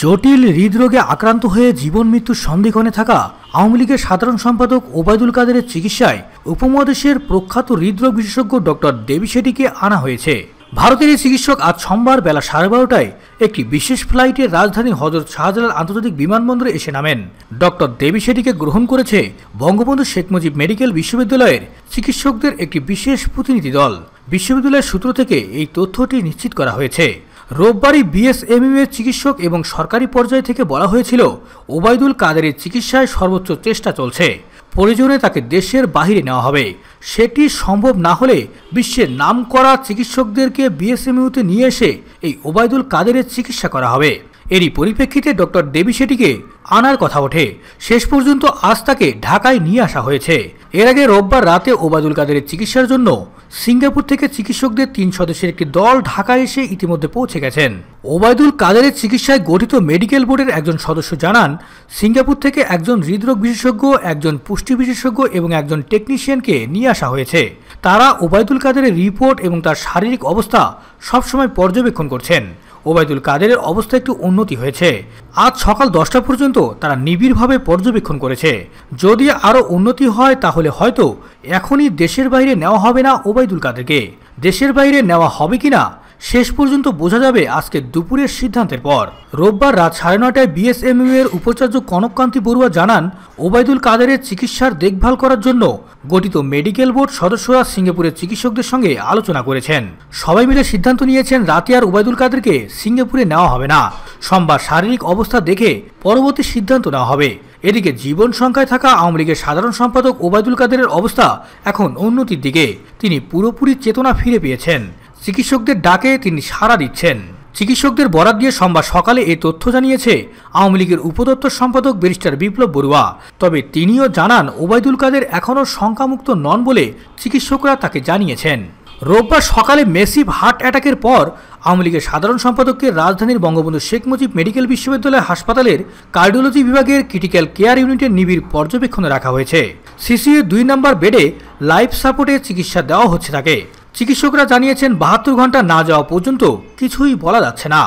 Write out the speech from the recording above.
জটিল হৃদরোগে আক্রান্ত হয়ে জীবন মৃত্যুর সন্দিক্ষণে থাকা আওয়ামী লীগের সাধারণ সম্পাদক ওবায়দুল কাদেরের চিকিৎসায় উপমহাদেশের প্রখ্যাত হৃদরোগ বিশেষজ্ঞ ডক্টর দেবী সেটিকে আনা হয়েছে ভারতের এই চিকিৎসক আজ সোমবার বেলা সাড়ে বারোটায় একটি বিশেষ ফ্লাইটে রাজধানী হজরত শাহজালাল আন্তর্জাতিক বিমানবন্দরে এসে নামেন ডক্টর দেবী সেটিকে গ্রহণ করেছে বঙ্গবন্ধু শেখ মুজিব মেডিকেল বিশ্ববিদ্যালয়ের চিকিৎসকদের একটি বিশেষ প্রতিনিধি দল বিশ্ববিদ্যালয়ের সূত্র থেকে এই তথ্যটি নিশ্চিত করা হয়েছে রোববারই বিএসএমইউ এর চিকিৎসক এবং সরকারি পর্যায় থেকে বলা হয়েছিল ওবায়দুল কাদেরের চিকিৎসায় সর্বোচ্চ চেষ্টা চলছে প্রয়োজনে তাকে দেশের বাহিরে নেওয়া হবে সেটি সম্ভব না হলে বিশ্বের নাম করা চিকিৎসকদেরকে বিএসএমইউতে নিয়ে এসে এই ওবায়দুল কাদেরের চিকিৎসা করা হবে এরই পরিপ্রেক্ষিতে ডক্টর দেবী সেটিকে আনার কথা ওঠে শেষ পর্যন্ত আজ তাকে ঢাকায় নিয়ে আসা হয়েছে এর আগে রোববার রাতে ওবায়দুল কাদেরের চিকিৎসার জন্য সিঙ্গাপুর থেকে চিকিৎসকদের তিন সদস্যের একটি দল ঢাকায় এসে ইতিমধ্যে পৌঁছে গেছেন ওবায়দুল কাদেরের চিকিৎসায় গঠিত মেডিকেল বোর্ডের একজন সদস্য জানান সিঙ্গাপুর থেকে একজন হৃদরোগ বিশেষজ্ঞ একজন পুষ্টি বিশেষজ্ঞ এবং একজন টেকনিশিয়ানকে নিয়ে আসা হয়েছে তারা ওবায়দুল কাদেরের রিপোর্ট এবং তার শারীরিক অবস্থা সবসময় পর্যবেক্ষণ করছেন ওবায়দুল কাদেরের অবস্থা একটু উন্নতি হয়েছে আজ সকাল দশটা পর্যন্ত তারা নিবিড়ভাবে পর্যবেক্ষণ করেছে যদি আরও উন্নতি হয় তাহলে হয়তো এখনই দেশের বাইরে নেওয়া হবে না ওবায়দুল কাদেরকে দেশের বাইরে নেওয়া হবে কিনা শেষ পর্যন্ত বোঝা যাবে আজকে দুপুরের সিদ্ধান্তের পর রোববার রাত সাড়ে নটায় বিএসএমইউ এর উপাচার্য কনককান্তি বড়ুয়া জানান ওবায়দুল কাদেরের চিকিৎসার দেখভাল করার জন্য গঠিত মেডিকেল বোর্ড সদস্যরা সিঙ্গাপুরের চিকিৎসকদের সঙ্গে আলোচনা করেছেন সবাই মিলে সিদ্ধান্ত নিয়েছেন রাতে আর ওবায়দুল কাদেরকে সিঙ্গাপুরে নেওয়া হবে না সোমবার শারীরিক অবস্থা দেখে পরবর্তী সিদ্ধান্ত নেওয়া হবে এদিকে জীবন সংখ্যায় থাকা আওয়ামী লীগের সাধারণ সম্পাদক ওবায়দুল কাদেরের অবস্থা এখন উন্নতির দিকে তিনি পুরোপুরি চেতনা ফিরে পেয়েছেন চিকিৎসকদের ডাকে তিনি সাড়া দিচ্ছেন চিকিৎসকদের বরাত দিয়ে সোমবার সকালে এই তথ্য জানিয়েছে আওয়ামী লীগের উপদপ্তর সম্পাদক ব্যারিস্টার বিপ্লব বড়ুয়া তবে তিনিও জানান ওবায়দুল কাদের এখনও শঙ্কামুক্ত নন বলে চিকিৎসকরা তাকে জানিয়েছেন রোববার সকালে মেসিভ হার্ট অ্যাটাকের পর আওয়ামী লীগের সাধারণ সম্পাদককে রাজধানীর বঙ্গবন্ধু শেখ মুজিব মেডিকেল বিশ্ববিদ্যালয় হাসপাতালের কার্ডিওলজি বিভাগের ক্রিটিক্যাল কেয়ার ইউনিটের নিবিড় পর্যবেক্ষণে রাখা হয়েছে সিসিএ দুই নম্বর বেডে লাইফ সাপোর্টে চিকিৎসা দেওয়া হচ্ছে তাকে চিকিৎসকরা জানিয়েছেন বাহাত্তর ঘন্টা না যাওয়া পর্যন্ত কিছুই বলা যাচ্ছে না